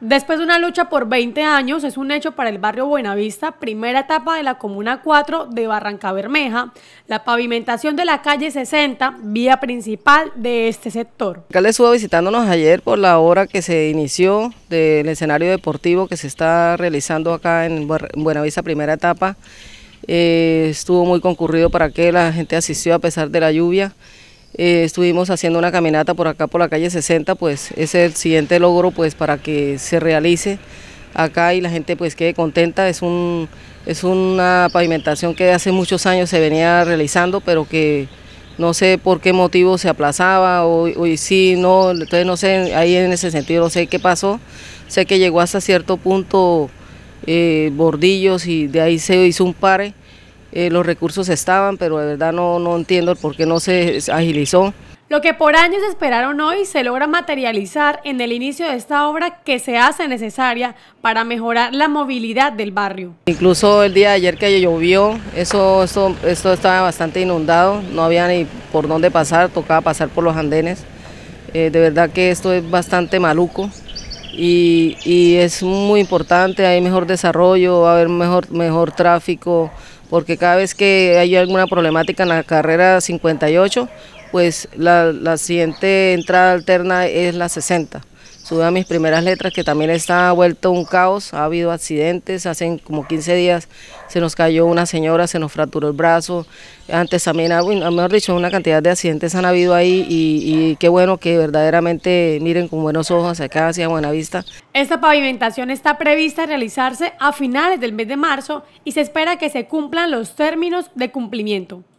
Después de una lucha por 20 años, es un hecho para el barrio Buenavista, primera etapa de la Comuna 4 de Barranca Bermeja, la pavimentación de la calle 60, vía principal de este sector. El estuvo visitándonos ayer por la hora que se inició del escenario deportivo que se está realizando acá en Buenavista, primera etapa. Eh, estuvo muy concurrido para que la gente asistió a pesar de la lluvia. Eh, estuvimos haciendo una caminata por acá por la calle 60, pues es el siguiente logro pues para que se realice acá y la gente pues quede contenta. Es, un, es una pavimentación que hace muchos años se venía realizando, pero que no sé por qué motivo se aplazaba, hoy, si sí, no, entonces no sé, ahí en ese sentido no sé qué pasó, sé que llegó hasta cierto punto eh, bordillos y de ahí se hizo un pare eh, los recursos estaban, pero de verdad no, no entiendo por qué no se agilizó. Lo que por años esperaron hoy se logra materializar en el inicio de esta obra que se hace necesaria para mejorar la movilidad del barrio. Incluso el día de ayer que llovió, eso, esto estaba bastante inundado, no había ni por dónde pasar, tocaba pasar por los andenes. Eh, de verdad que esto es bastante maluco y, es muy importante, hay mejor desarrollo, va a haber mejor, tráfico, porque cada vez que hay alguna problemática en la carrera 58, pues la, la siguiente entrada alterna es la 60 sube a mis primeras letras, que también está vuelto un caos, ha habido accidentes, hace como 15 días se nos cayó una señora, se nos fracturó el brazo, antes también, a ah, mejor dicho, una cantidad de accidentes han habido ahí y, qué bueno que verdaderamente miren con buenos ojos acá hacia Buenavista. Esta pavimentación está prevista realizarse a finales del mes de marzo y se espera que se cumplan los términos de cumplimiento.